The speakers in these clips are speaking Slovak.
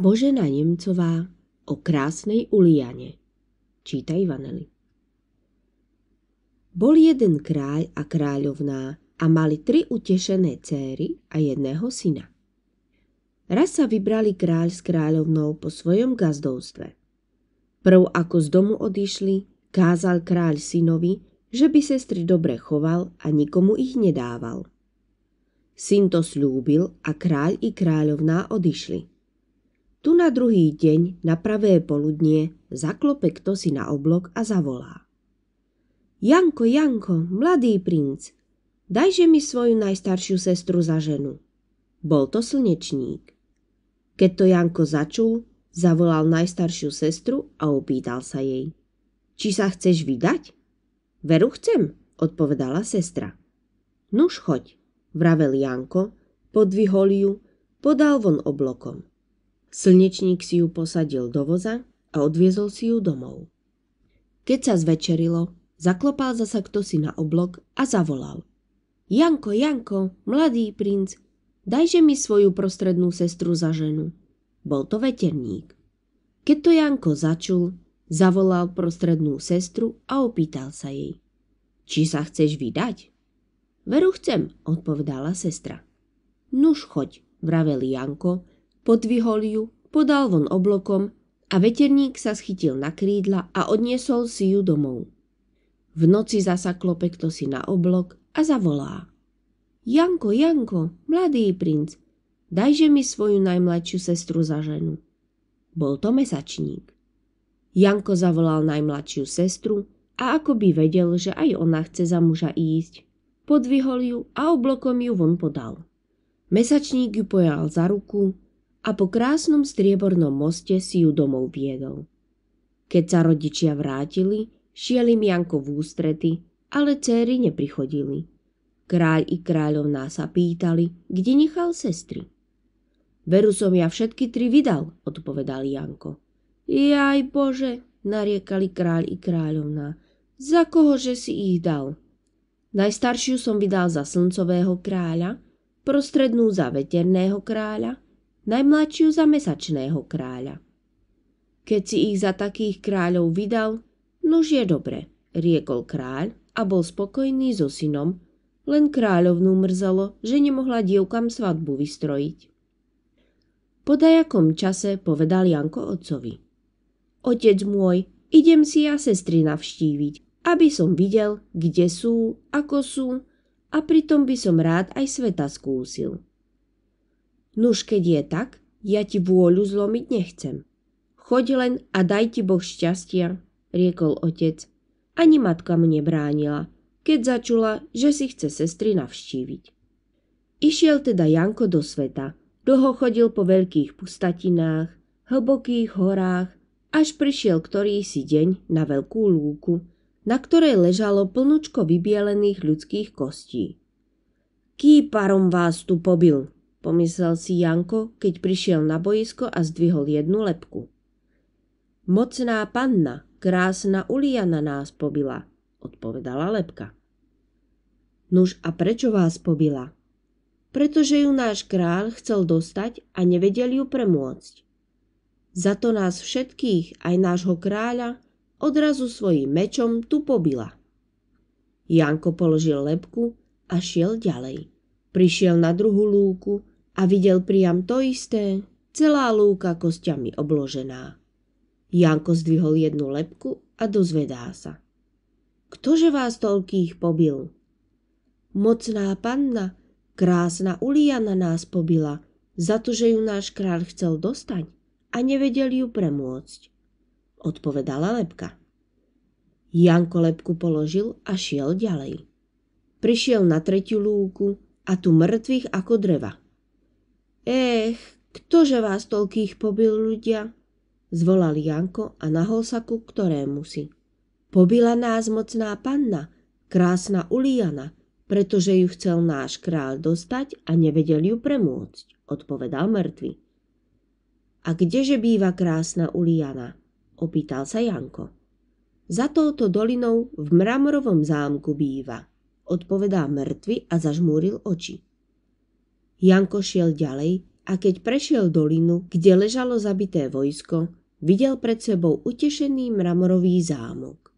Božena Nemcová o krásnej Uliane. Čítaj Ivaneli Bol jeden kráľ a kráľovná a mali tri utešené céry a jedného syna. Raz sa vybrali kráľ s kráľovnou po svojom gazdovstve. Prv ako z domu odišli, kázal kráľ synovi, že by sestry dobre choval a nikomu ich nedával. Syn to slúbil a kráľ i kráľovná odišli. Tu na druhý deň, na pravé poludnie, zaklope kto si na oblok a zavolá. Janko, Janko, mladý princ, dajže mi svoju najstaršiu sestru za ženu. Bol to slnečník. Keď to Janko začul, zavolal najstaršiu sestru a opýtal sa jej. Či sa chceš vydať? Veru chcem, odpovedala sestra. Nuž choď, vravel Janko, podvihol ju, podal von oblokom. Slnečník si ju posadil do voza a odviezol si ju domov. Keď sa zvečerilo, zaklopal zasa kto si na oblok a zavolal. Janko, Janko, mladý princ, dajže mi svoju prostrednú sestru za ženu. Bol to veterník. Keď to Janko začul, zavolal prostrednú sestru a opýtal sa jej. Či sa chceš vydať? Veru chcem, odpovedala sestra. Nuž choď, vravel Janko podvihol ju, podal von oblokom a veterník sa schytil na krídla a odniesol si ju domov. V noci zasaklo kto si na oblok a zavolá. Janko, Janko, mladý princ, dajže mi svoju najmladšiu sestru za ženu. Bol to mesačník. Janko zavolal najmladšiu sestru a ako by vedel, že aj ona chce za muža ísť, podvihol ju a oblokom ju von podal. Mesačník ju pojal za ruku, a po krásnom striebornom moste si ju domov viedol. Keď sa rodičia vrátili, šiel im Janko v ústrety, ale céry neprichodili. Kráľ i kráľovná sa pýtali, kde nechal sestry. Veru som ja všetky tri vydal, odpovedal Janko. Jaj bože, nariekali kráľ i kráľovná, za že si ich dal? Najstaršiu som vydal za slncového kráľa, prostrednú za veterného kráľa, najmladšiu za mesačného kráľa. Keď si ich za takých kráľov vydal, nož je dobre, riekol kráľ a bol spokojný so synom, len kráľovnú mrzelo, že nemohla dievkam svadbu vystrojiť. Po dajakom čase povedal Janko otcovi. Otec môj, idem si ja sestry navštíviť, aby som videl, kde sú, ako sú a pritom by som rád aj sveta skúsil. Nuž keď je tak, ja ti vôľu zlomiť nechcem. Choď len a daj ti Boh šťastia, riekol otec. Ani matka mu nebránila, keď začula, že si chce sestry navštíviť. Išiel teda Janko do sveta, dlho chodil po veľkých pustatinách, hlbokých horách, až prišiel ktorý si deň na veľkú lúku, na ktorej ležalo plnočko vybielených ľudských kostí. Kýparom vás tu pobil, pomyslel si Janko, keď prišiel na boisko a zdvihol jednu lepku. Mocná panna, krásna Uliana nás pobila, odpovedala lepka. Nuž a prečo vás pobila? Pretože ju náš král chcel dostať a nevedel ju premôcť. Za to nás všetkých, aj nášho kráľa, odrazu svojím mečom tu pobila. Janko položil lepku a šiel ďalej. Prišiel na druhú lúku a videl priam to isté, celá lúka kostiami obložená. Janko zdvihol jednu lepku a dozvedá sa. Ktože vás toľkých pobil? Mocná panna, krásna Uliana nás pobila, za to, že ju náš kráľ chcel dostať a nevedel ju premôcť, odpovedala lepka. Janko lepku položil a šiel ďalej. Prišiel na tretiu lúku a tu mŕtvych ako dreva. Ech, ktože vás toľkých pobil ľudia? Zvolal Janko a nahol sa ku ktorému si. Pobila nás mocná panna, krásna Uliana, pretože ju chcel náš král dostať a nevedel ju premôcť, odpovedal mŕtvy. A kdeže býva krásna Uliana? opýtal sa Janko. Za touto dolinou v mramorovom zámku býva, odpovedá mŕtvy a zažmúril oči. Janko šiel ďalej a keď prešiel dolinu, kde ležalo zabité vojsko, videl pred sebou utešený mramorový zámok.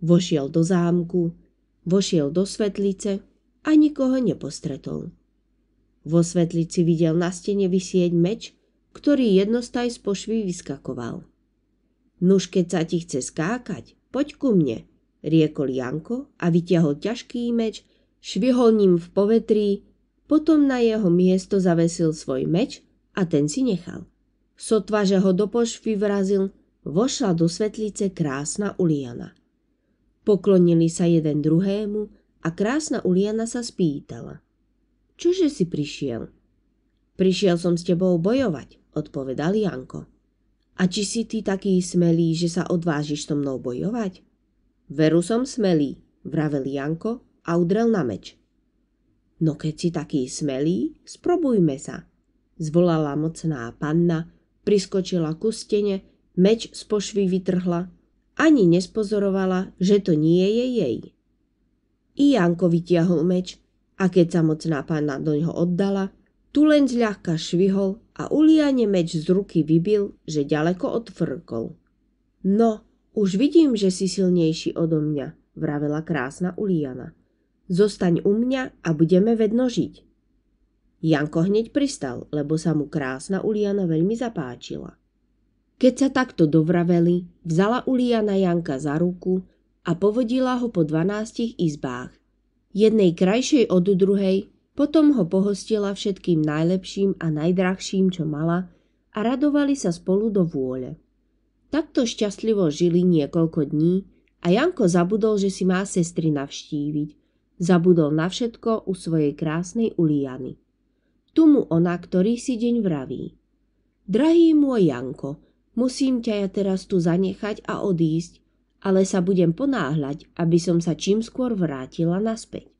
Vošiel do zámku, vošiel do svetlice a nikoho nepostretol. Vo svetlici videl na stene vysieť meč, ktorý jednostaj z pošvy vyskakoval. Nuž, keď sa ti chce skákať, poď ku mne, riekol Janko a vytiahol ťažký meč, švihol ním v povetrí potom na jeho miesto zavesil svoj meč a ten si nechal. Sotva, že ho do pošvy vrazil, vošla do svetlice krásna Uliana. Poklonili sa jeden druhému a krásna Uliana sa spýtala. Čože si prišiel? Prišiel som s tebou bojovať, odpovedal Janko. A či si ty taký smelý, že sa odvážiš so mnou bojovať? Veru som smelý, vravel Janko a udrel na meč. No keď si taký smelý, sprobujme sa. Zvolala mocná panna, priskočila ku stene, meč z pošvy vytrhla, ani nespozorovala, že to nie je jej. I Janko vytiahol meč a keď sa mocná panna do ňoho oddala, tu len zľahka švihol a uliane meč z ruky vybil, že ďaleko odfrkol. No, už vidím, že si silnejší odo mňa, vravela krásna Uliana. Zostaň u mňa a budeme vedno žiť. Janko hneď pristal, lebo sa mu krásna Uliana veľmi zapáčila. Keď sa takto dovraveli, vzala Uliana Janka za ruku a povodila ho po dvanástich izbách. Jednej krajšej od druhej, potom ho pohostila všetkým najlepším a najdrahším, čo mala a radovali sa spolu do vôle. Takto šťastlivo žili niekoľko dní a Janko zabudol, že si má sestry navštíviť Zabudol na všetko u svojej krásnej Uliany. Tu mu ona, ktorý si deň vraví. Drahý môj Janko, musím ťa ja teraz tu zanechať a odísť, ale sa budem ponáhľať, aby som sa čím skôr vrátila naspäť.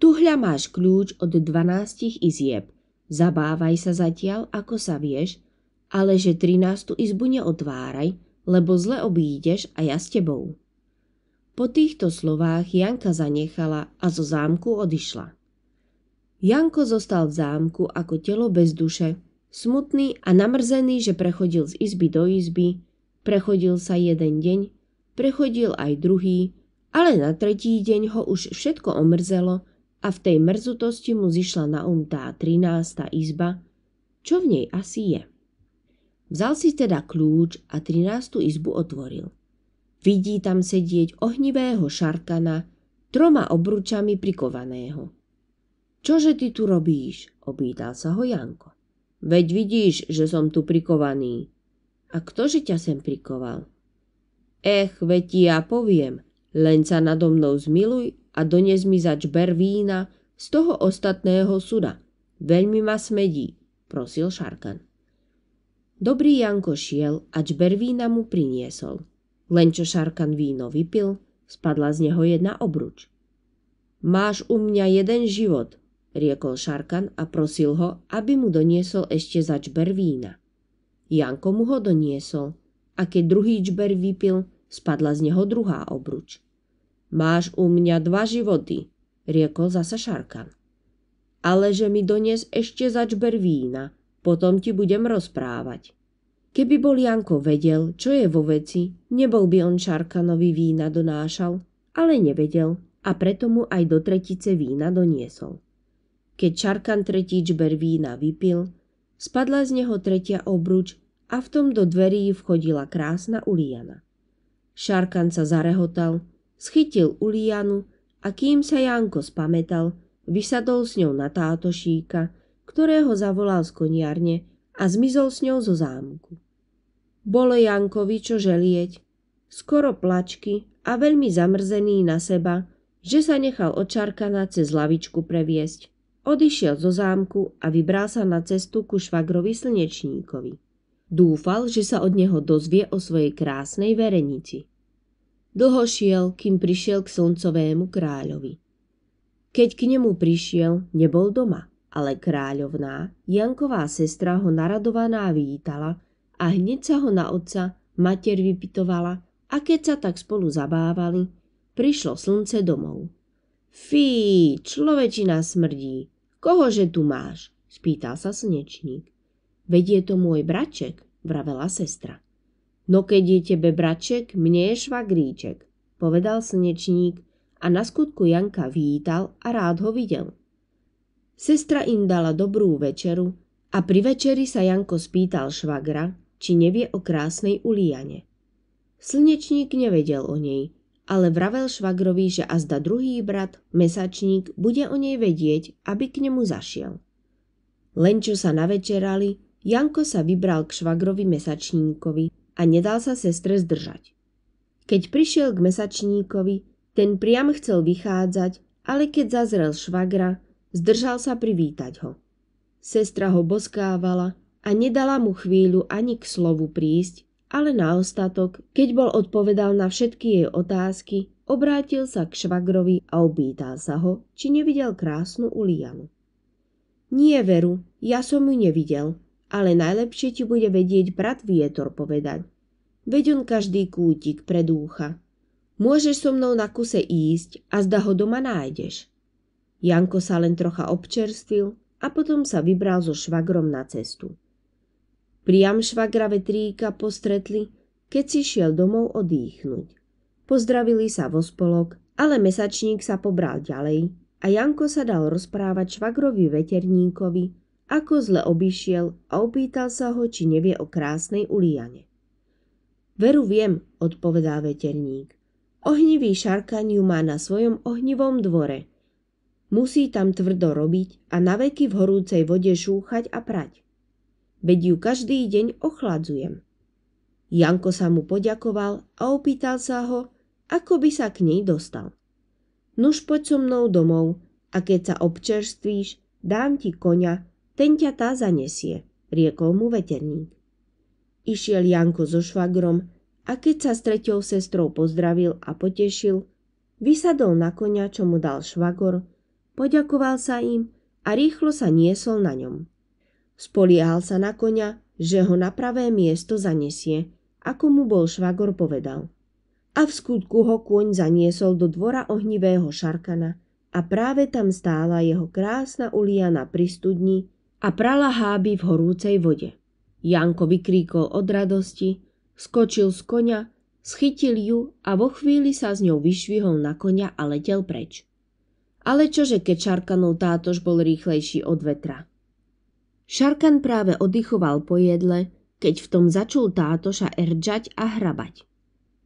Tu hľa máš kľúč od 12 izieb. Zabávaj sa zatiaľ, ako sa vieš, ale že 13. izbu neotváraj, lebo zle obídeš a ja s tebou. Po týchto slovách Janka zanechala a zo zámku odišla. Janko zostal v zámku ako telo bez duše, smutný a namrzený, že prechodil z izby do izby, prechodil sa jeden deň, prechodil aj druhý, ale na tretí deň ho už všetko omrzelo a v tej mrzutosti mu zišla na um tá 13. izba, čo v nej asi je. Vzal si teda kľúč a 13. izbu otvoril – Vidí tam sedieť ohnivého šarkana, troma obručami prikovaného. Čože ty tu robíš? opýtal sa ho Janko. Veď vidíš, že som tu prikovaný. A ktože ťa sem prikoval? Ech, veď ti ja poviem, len sa nado mnou zmiluj a dones mi zač ber vína z toho ostatného suda. Veľmi ma smedí, prosil Šarkan. Dobrý Janko šiel a čber vína mu priniesol – len čo Šarkan víno vypil, spadla z neho jedna obruč. Máš u mňa jeden život, riekol Šarkan a prosil ho, aby mu doniesol ešte za čber vína. Janko mu ho doniesol a keď druhý čber vypil, spadla z neho druhá obruč. Máš u mňa dva životy, riekol zasa Šarkan. Ale že mi donies ešte za čber vína, potom ti budem rozprávať. Keby bol Janko vedel, čo je vo veci, nebol by on Šarkanovi vína donášal, ale nevedel a preto mu aj do tretice vína doniesol. Keď Šarkan tretí čber vína vypil, spadla z neho tretia obruč a v tom do dverí vchodila krásna Uliana. Šarkan sa zarehotal, schytil Ulianu a kým sa Janko spametal, vysadol s ňou na tátošíka, ktorého zavolal z koniarne – a zmizol s ňou zo zámku. Bolo Jankovi čo želieť, skoro plačky a veľmi zamrzený na seba, že sa nechal očarkana cez lavičku previesť. Odišiel zo zámku a vybral sa na cestu ku švagrovi slnečníkovi. Dúfal, že sa od neho dozvie o svojej krásnej verenici. Dlho šiel, kým prišiel k slncovému kráľovi. Keď k nemu prišiel, nebol doma. Ale kráľovná, Janková sestra ho naradovaná vítala a hneď sa ho na otca mater vypitovala a keď sa tak spolu zabávali, prišlo slnce domov. Fí, človečina smrdí. Kohože tu máš? spýtal sa slnečník. Veď je to môj braček, vravela sestra. No keď je tebe braček, mne je švagríček, povedal slnečník a na skutku Janka vítal a rád ho videl. Sestra im dala dobrú večeru a pri večeri sa Janko spýtal švagra, či nevie o krásnej Uliane. Slnečník nevedel o nej, ale vravel švagrovi, že azda druhý brat, mesačník, bude o nej vedieť, aby k nemu zašiel. Len čo sa navečerali, Janko sa vybral k švagrovi mesačníkovi a nedal sa sestre zdržať. Keď prišiel k mesačníkovi, ten priam chcel vychádzať, ale keď zazrel švagra, Zdržal sa privítať ho. Sestra ho boskávala a nedala mu chvíľu ani k slovu prísť, ale na ostatok, keď bol odpovedal na všetky jej otázky, obrátil sa k švagrovi a obýtal sa ho, či nevidel krásnu Ulianu. Nie veru, ja som ju nevidel, ale najlepšie ti bude vedieť brat Vietor povedať. Veď on každý kútik predúcha. Môžeš so mnou na kuse ísť a zda ho doma nájdeš. Janko sa len trocha občerstvil a potom sa vybral so švagrom na cestu. Priam švagra vetríka postretli, keď si šiel domov odýchnuť. Pozdravili sa vo spolok, ale mesačník sa pobral ďalej a Janko sa dal rozprávať švagrovi veterníkovi, ako zle obišiel a opýtal sa ho, či nevie o krásnej uliane. Veru viem, odpovedal veterník. Ohnivý šarkaniu má na svojom ohnivom dvore. Musí tam tvrdo robiť a naveky v horúcej vode šúchať a prať. Veď ju každý deň ochladzujem. Janko sa mu poďakoval a opýtal sa ho, ako by sa k nej dostal. Nuž poď so mnou domov a keď sa občerstvíš, dám ti koňa, ten ťa tá zanesie, riekol mu veterník. Išiel Janko so švagrom a keď sa s treťou sestrou pozdravil a potešil, vysadol na konia, čo mu dal švagor, Poďakoval sa im a rýchlo sa niesol na ňom. Spoliehal sa na konia, že ho na pravé miesto zanesie, ako mu bol švagor povedal. A v skutku ho kôň zaniesol do dvora ohnivého šarkana a práve tam stála jeho krásna uliana pri studni a prala háby v horúcej vode. Janko vykríkol od radosti, skočil z konia, Schytil ju a vo chvíli sa s ňou vyšvihol na konia a letel preč. Ale čože, keď Šarkanov tátož bol rýchlejší od vetra. Šarkan práve oddychoval po jedle, keď v tom začul tátoša erdžať a hrabať.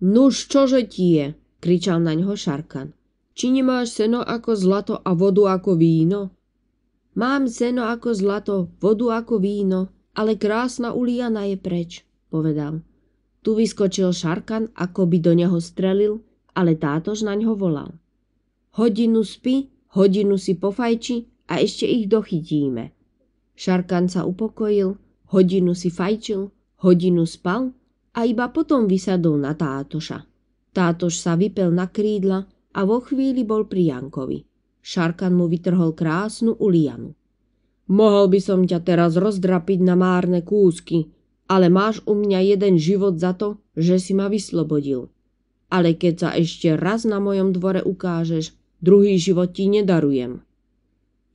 Nuž, čože ti je? kričal na ňo Šarkan. Či nemáš seno ako zlato a vodu ako víno? Mám seno ako zlato, vodu ako víno, ale krásna Uliana je preč, povedal. Tu vyskočil Šarkan, ako by do neho strelil, ale tátož na ňo volal. Hodinu spí, hodinu si pofajči a ešte ich dochytíme. Šarkan sa upokojil, hodinu si fajčil, hodinu spal a iba potom vysadol na tátoša. Tátoš sa vypel na krídla a vo chvíli bol pri Jankovi. Šarkan mu vytrhol krásnu ulianu. Mohol by som ťa teraz rozdrapiť na márne kúsky, ale máš u mňa jeden život za to, že si ma vyslobodil. Ale keď sa ešte raz na mojom dvore ukážeš, Druhý život ti nedarujem.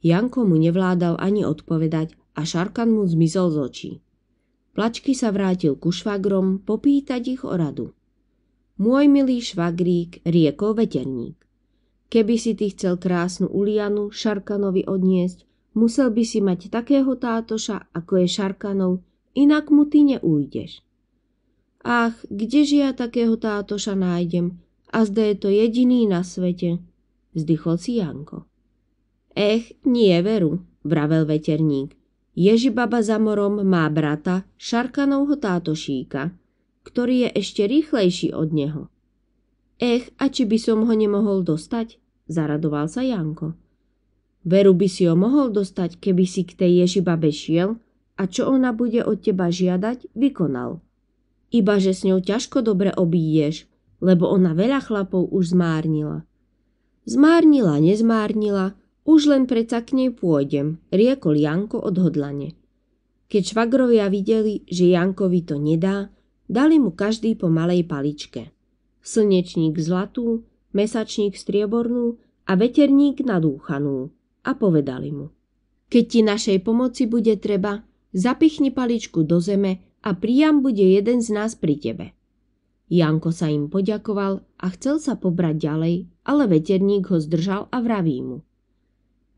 Janko mu nevládal ani odpovedať a Šarkan mu zmizol z očí. Plačky sa vrátil ku švagrom popýtať ich o radu. Môj milý švagrík, riekol veterník. Keby si ty chcel krásnu Ulianu Šarkanovi odniesť, musel by si mať takého tátoša, ako je Šarkanov, inak mu ty neújdeš. Ach, kdeže ja takého tátoša nájdem, a zde je to jediný na svete, vzdychol si Janko. Ech, nie veru, vravel veterník. Ježibaba za morom má brata, šarkanovho tátošíka, ktorý je ešte rýchlejší od neho. Ech, a či by som ho nemohol dostať? Zaradoval sa Janko. Veru by si ho mohol dostať, keby si k tej Ježibabe šiel a čo ona bude od teba žiadať, vykonal. Iba že s ňou ťažko dobre obídeš, lebo ona veľa chlapov už zmárnila. Zmárnila, nezmárnila, už len predsa k nej pôjdem, riekol Janko odhodlane. Keď švagrovia videli, že Jankovi to nedá, dali mu každý po malej paličke. Slnečník zlatú, mesačník striebornú a veterník nadúchanú a povedali mu. Keď ti našej pomoci bude treba, zapichni paličku do zeme a priam bude jeden z nás pri tebe. Janko sa im poďakoval a chcel sa pobrať ďalej, ale veterník ho zdržal a vraví mu.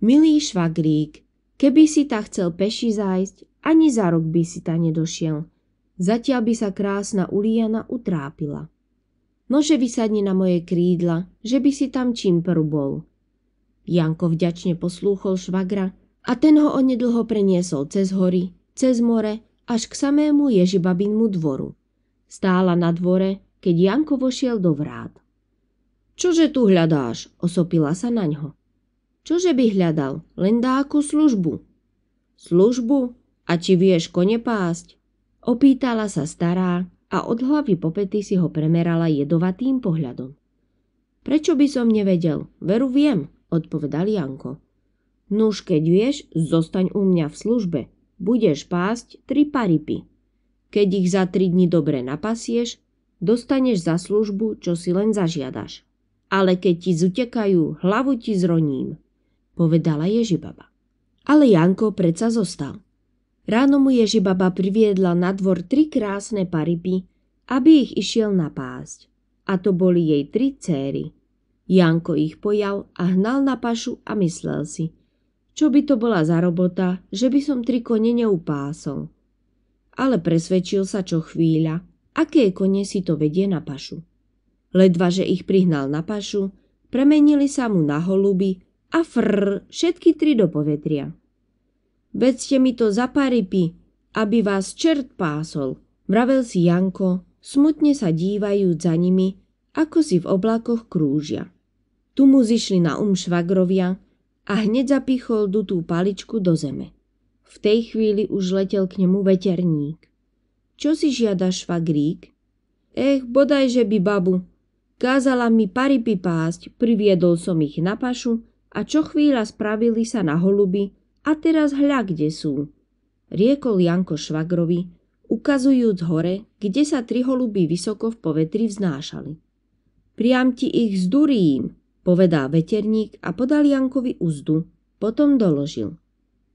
Milý švagrík, keby si ta chcel peši zájsť, ani za rok by si ta nedošiel. Zatiaľ by sa krásna Uliana utrápila. Nože vysadni na moje krídla, že by si tam čím bol. Janko vďačne poslúchol švagra a ten ho onedlho preniesol cez hory, cez more, až k samému Ježibabinmu dvoru. Stála na dvore, keď Janko vošiel do vrát. Čože tu hľadáš? Osopila sa na ňo. Čože by hľadal? Len dáku službu. Službu? A či vieš kone pásť? Opýtala sa stará a od hlavy po pety si ho premerala jedovatým pohľadom. Prečo by som nevedel? Veru viem, odpovedal Janko. Nuž, keď vieš, zostaň u mňa v službe. Budeš pásť tri paripy. Keď ich za tri dni dobre napasieš, dostaneš za službu, čo si len zažiadaš. Ale keď ti zutekajú, hlavu ti zroním, povedala Ježibaba. Ale Janko predsa zostal. Ráno mu Ježibaba priviedla na dvor tri krásne paripy, aby ich išiel napásť. A to boli jej tri céry. Janko ich pojal a hnal na pašu a myslel si, čo by to bola za robota, že by som tri kone neupásol ale presvedčil sa čo chvíľa, aké kone si to vedie na pašu. Ledva, že ich prihnal na pašu, premenili sa mu na holuby a frr, všetky tri do povetria. Vedzte mi to za paripy, aby vás čert pásol, mravel si Janko, smutne sa dívajúc za nimi, ako si v oblakoch krúžia. Tu mu zišli na um švagrovia a hneď zapichol dutú paličku do zeme. V tej chvíli už letel k nemu veterník. Čo si žiada švagrík? Ech, bodajže by babu. Kázala mi paripy pásť, priviedol som ich na pašu a čo chvíľa spravili sa na holuby a teraz hľa kde sú. Riekol Janko švagrovi, ukazujúc hore, kde sa tri holuby vysoko v povetri vznášali. Priam ti ich zdurím, povedal veterník a podal Jankovi úzdu, potom doložil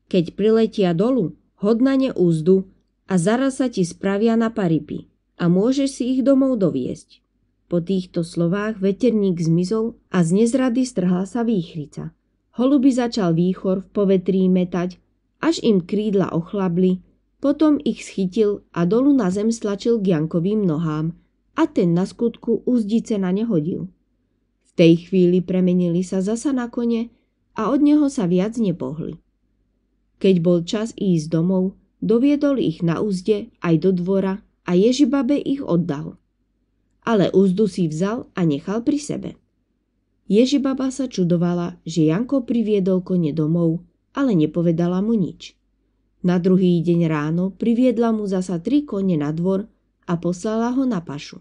keď priletia dolu, hodnane úzdu a zaraz sa ti spravia na paripy a môžeš si ich domov doviesť. Po týchto slovách veterník zmizol a z nezrady strhla sa výchrica. Holuby začal výchor v povetrí metať, až im krídla ochlabli, potom ich schytil a dolu na zem stlačil k Jankovým nohám a ten na skutku úzdice na nehodil. V tej chvíli premenili sa zasa na kone a od neho sa viac nepohli. Keď bol čas ísť domov, doviedol ich na úzde aj do dvora a Ježibabe ich oddal. Ale úzdu si vzal a nechal pri sebe. Ježibaba sa čudovala, že Janko priviedol kone domov, ale nepovedala mu nič. Na druhý deň ráno priviedla mu zasa tri kone na dvor a poslala ho na pašu.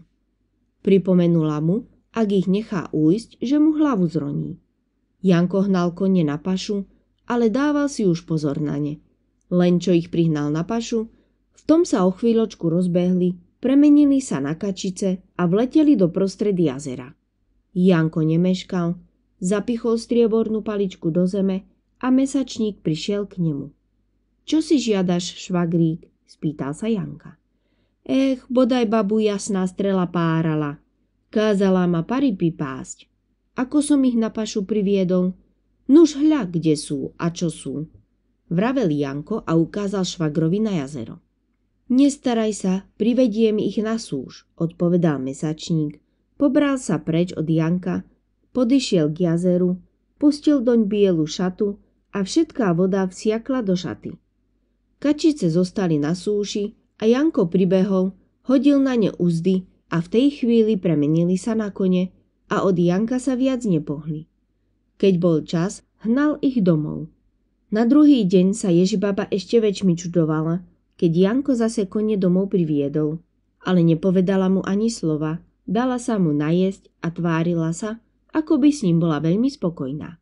Pripomenula mu, ak ich nechá újsť, že mu hlavu zroní. Janko hnal kone na pašu ale dával si už pozor na ne. Len čo ich prihnal na pašu, v tom sa o chvíľočku rozbehli, premenili sa na kačice a vleteli do prostred jazera. Janko nemeškal, zapichol striebornú paličku do zeme a mesačník prišiel k nemu. Čo si žiadaš, švagrík? spýtal sa Janka. Ech, bodaj babu jasná strela párala. Kázala ma paripy pásť. Ako som ich na pašu priviedol, Nuž hľa, kde sú a čo sú. Vravel Janko a ukázal švagrovi na jazero. Nestaraj sa, privediem ich na súž, odpovedal mesačník. Pobral sa preč od Janka, podišiel k jazeru, pustil doň bielu šatu a všetká voda vsiakla do šaty. Kačice zostali na súši a Janko pribehol, hodil na ne úzdy a v tej chvíli premenili sa na kone a od Janka sa viac nepohli. Keď bol čas, hnal ich domov. Na druhý deň sa Ježibaba ešte väčšmi čudovala, keď Janko zase kone domov priviedol. Ale nepovedala mu ani slova, dala sa mu najesť a tvárila sa, ako by s ním bola veľmi spokojná.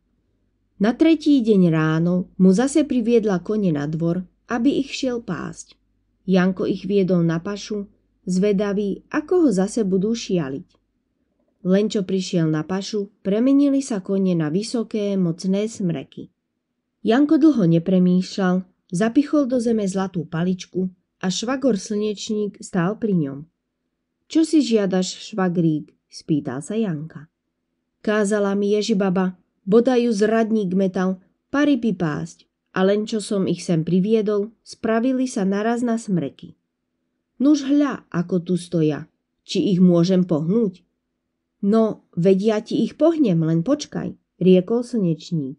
Na tretí deň ráno mu zase priviedla kone na dvor, aby ich šiel pásť. Janko ich viedol na pašu, zvedavý, ako ho zase budú šialiť. Len čo prišiel na pašu, premenili sa kone na vysoké, mocné smreky. Janko dlho nepremýšľal, zapichol do zeme zlatú paličku a švagor slnečník stál pri ňom. Čo si žiadaš, švagrík? spýtal sa Janka. Kázala mi Ježibaba, bodajú zradník metal, pary pipásť, a len čo som ich sem priviedol, spravili sa naraz na smreky. Nuž hľa, ako tu stoja. Či ich môžem pohnúť? No, vedia ti ich pohnem, len počkaj, riekol slnečník.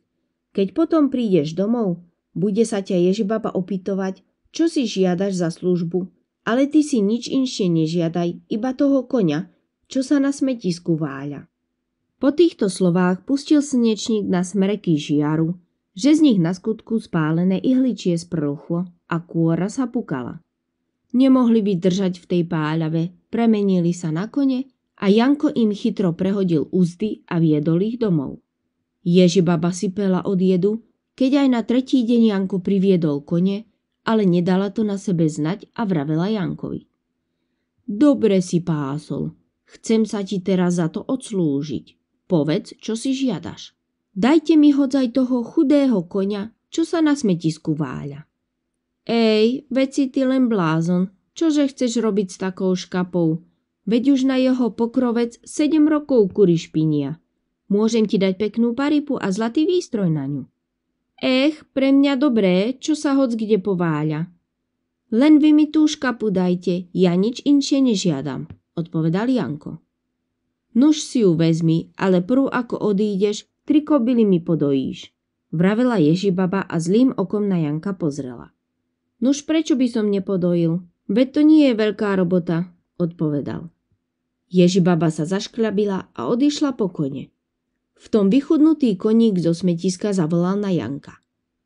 Keď potom prídeš domov, bude sa ťa Ježibaba opýtovať, čo si žiadaš za službu, ale ty si nič inšie nežiadaj, iba toho konia, čo sa na smetisku váľa. Po týchto slovách pustil slnečník na smreky žiaru, že z nich na skutku spálené ihličie sprlchlo a kôra sa pukala. Nemohli byť držať v tej páľave, premenili sa na kone a Janko im chytro prehodil úzdy a viedol ich domov. si pela od jedu, keď aj na tretí deň Janko priviedol kone, ale nedala to na sebe znať a vravela Jankovi. Dobre si pásol, chcem sa ti teraz za to odslúžiť. Povedz, čo si žiadaš. Dajte mi hodzaj toho chudého konia, čo sa na smetisku váľa. Ej, veci ty len blázon, čože chceš robiť s takou škapou? Veď už na jeho pokrovec sedem rokov kury špinia. Môžem ti dať peknú paripu a zlatý výstroj na ňu. Ech, pre mňa dobré, čo sa hoc kde pováľa. Len vy mi tú škapu dajte, ja nič inšie nežiadam, odpovedal Janko. Nuž si ju vezmi, ale prv ako odídeš, tri kobily mi podojíš, vravela Ježibaba a zlým okom na Janka pozrela. Nuž prečo by som nepodojil? Veď to nie je veľká robota, odpovedal. Ježibaba sa zašklabila a odišla po kone. V tom vychudnutý koník zo smetiska zavolal na Janka.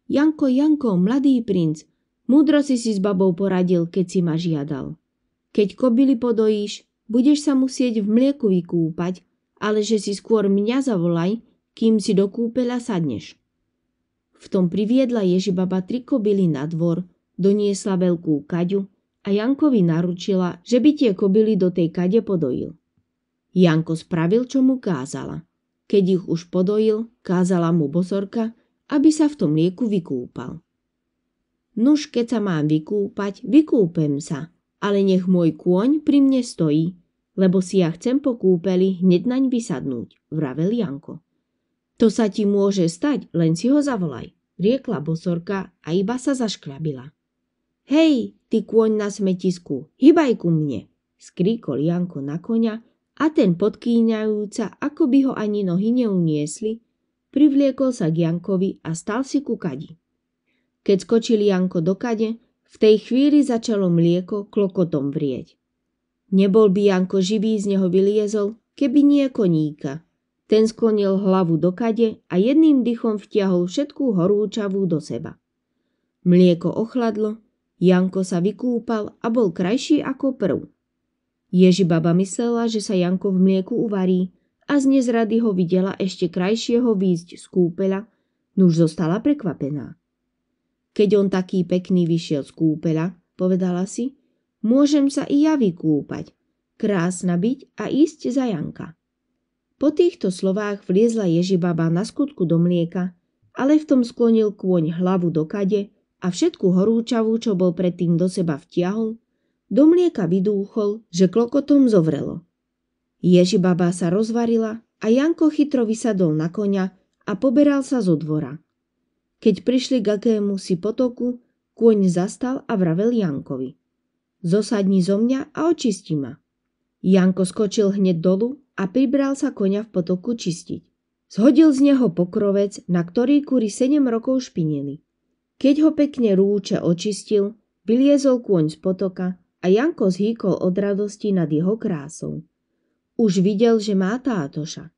Janko, Janko, mladý princ, múdro si si s babou poradil, keď si ma žiadal. Keď kobily podojíš, budeš sa musieť v mlieku vykúpať, ale že si skôr mňa zavolaj, kým si do kúpeľa sadneš. V tom priviedla Ježibaba tri kobily na dvor, doniesla veľkú kaďu, a Jankovi naručila, že by tie kobily do tej kade podojil. Janko spravil, čo mu kázala. Keď ich už podojil, kázala mu bosorka, aby sa v tom lieku vykúpal. Nuž, keď sa mám vykúpať, vykúpem sa, ale nech môj kôň pri mne stojí, lebo si ja chcem po kúpeli hneď naň vysadnúť, vravel Janko. To sa ti môže stať, len si ho zavolaj, riekla bosorka a iba sa zaškrabila. Hej, ty kôň na smetisku, hýbaj ku mne, skríkol Janko na koňa a ten podkýňajúca, ako by ho ani nohy neuniesli, privliekol sa k Jankovi a stal si ku kadi. Keď skočil Janko do kade, v tej chvíli začalo mlieko klokotom vrieť. Nebol by Janko živý z neho vyliezol, keby nie koníka. Ten sklonil hlavu do kade a jedným dychom vtiahol všetkú horúčavú do seba. Mlieko ochladlo Janko sa vykúpal a bol krajší ako prv. baba myslela, že sa Janko v mlieku uvarí a z nezrady ho videla ešte krajšieho výjsť z kúpeľa, nuž zostala prekvapená. Keď on taký pekný vyšiel z kúpeľa, povedala si, môžem sa i ja vykúpať, krásna byť a ísť za Janka. Po týchto slovách vliezla Ježibaba na skutku do mlieka, ale v tom sklonil kôň hlavu do kade a všetku horúčavú, čo bol predtým do seba vtiahol, do mlieka vydúchol, že klokotom zovrelo. Ježibaba sa rozvarila a Janko chytro vysadol na konia a poberal sa zo dvora. Keď prišli k akému si potoku, kôň zastal a vravel Jankovi. Zosadni zo mňa a očisti ma. Janko skočil hneď dolu a pribral sa konia v potoku čistiť. Zhodil z neho pokrovec, na ktorý kúri sedem rokov špinili. Keď ho pekne rúče očistil, vyliezol kôň z potoka a Janko zhýkol od radosti nad jeho krásou. Už videl, že má tátoša.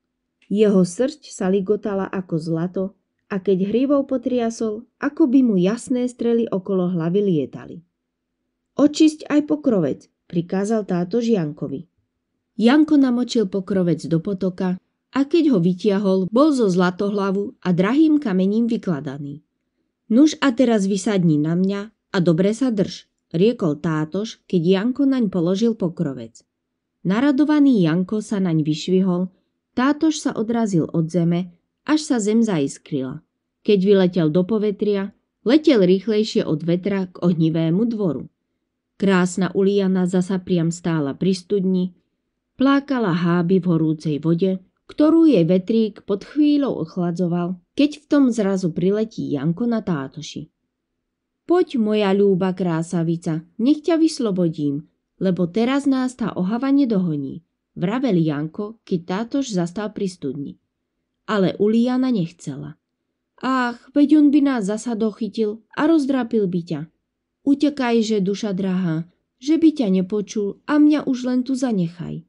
Jeho srť sa ligotala ako zlato a keď hrivou potriasol, ako by mu jasné strely okolo hlavy lietali. Očisť aj pokrovec, prikázal táto Jankovi. Janko namočil pokrovec do potoka a keď ho vytiahol, bol zo zlatohlavu a drahým kamením vykladaný. Nuž a teraz vysadni na mňa a dobre sa drž, riekol tátoš, keď Janko naň položil pokrovec. Naradovaný Janko sa naň vyšvihol, tátoš sa odrazil od zeme, až sa zem zaiskrila. Keď vyletel do povetria, letel rýchlejšie od vetra k ohnivému dvoru. Krásna Uliana zasa priam stála pri studni, plákala háby v horúcej vode, ktorú jej vetrík pod chvíľou ochladzoval, keď v tom zrazu priletí Janko na tátoši. Poď, moja ľúba krásavica, nech ťa vyslobodím, lebo teraz nás tá ohava nedohoní, vravel Janko, keď tátoš zastal pri studni. Ale Uliana nechcela. Ach, veď on by nás zasa dochytil a rozdrapil by ťa. Utekaj, že duša drahá, že by ťa nepočul a mňa už len tu zanechaj.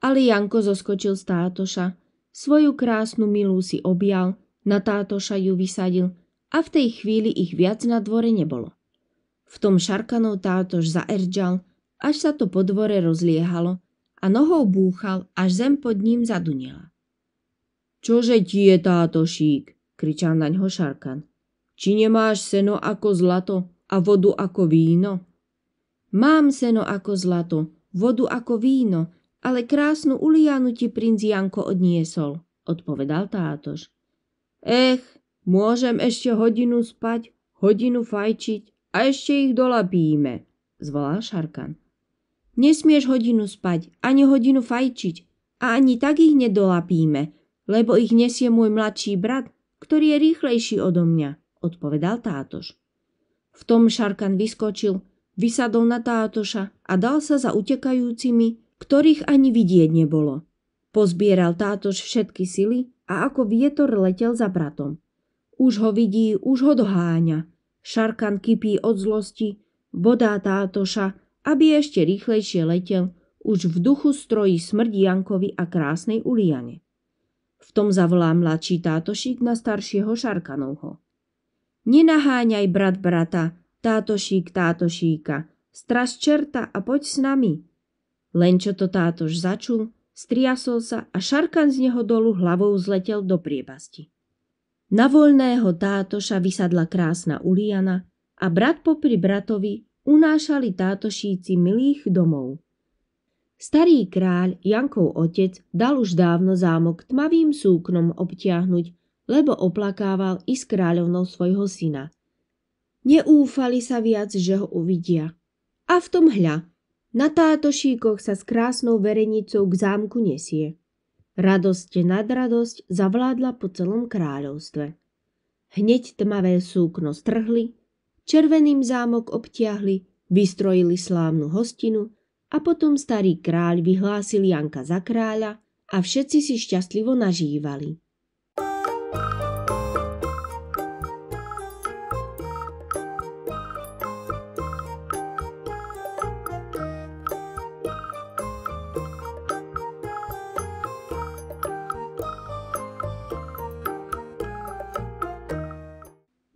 Ale Janko zoskočil z tátoša. Svoju krásnu milú si objal, na tátoša ju vysadil a v tej chvíli ich viac na dvore nebolo. V tom šarkanov tátoš zaerďal, až sa to po dvore rozliehalo a nohou búchal, až zem pod ním zadunila. Čože ti je tátošík? kričal na ňo šarkan. Či nemáš seno ako zlato a vodu ako víno? Mám seno ako zlato, vodu ako víno, ale krásnu Ulianu ti princ Janko odniesol, odpovedal tátož. Ech, môžem ešte hodinu spať, hodinu fajčiť a ešte ich dolapíme, zvolal Šarkan. Nesmieš hodinu spať, ani hodinu fajčiť a ani tak ich nedolapíme, lebo ich nesie môj mladší brat, ktorý je rýchlejší odo mňa, odpovedal tátož. V tom Šarkan vyskočil, vysadol na tátoša a dal sa za utekajúcimi ktorých ani vidieť nebolo. Pozbieral tátož všetky sily a ako vietor letel za bratom. Už ho vidí, už ho doháňa. Šarkan kypí od zlosti, bodá tátoša, aby ešte rýchlejšie letel, už v duchu strojí smrť Jankovi a krásnej Uliane. V tom zavolá mladší tátošík na staršieho Šarkanovho. Nenaháňaj brat brata, tátošík tátošíka, stras čerta a poď s nami, len čo to tátož začul, striasol sa a šarkan z neho dolu hlavou zletel do priepasti. Na voľného tátoša vysadla krásna Uliana a brat popri bratovi unášali tátošíci milých domov. Starý kráľ, Jankov otec, dal už dávno zámok tmavým súknom obtiahnuť, lebo oplakával i s kráľovnou svojho syna. Neúfali sa viac, že ho uvidia. A v tom hľa, na tátošíkoch sa s krásnou verejnicou k zámku nesie. Radosť nad radosť zavládla po celom kráľovstve. Hneď tmavé súkno strhli, červeným zámok obtiahli, vystrojili slávnu hostinu a potom starý kráľ vyhlásil Janka za kráľa a všetci si šťastlivo nažívali.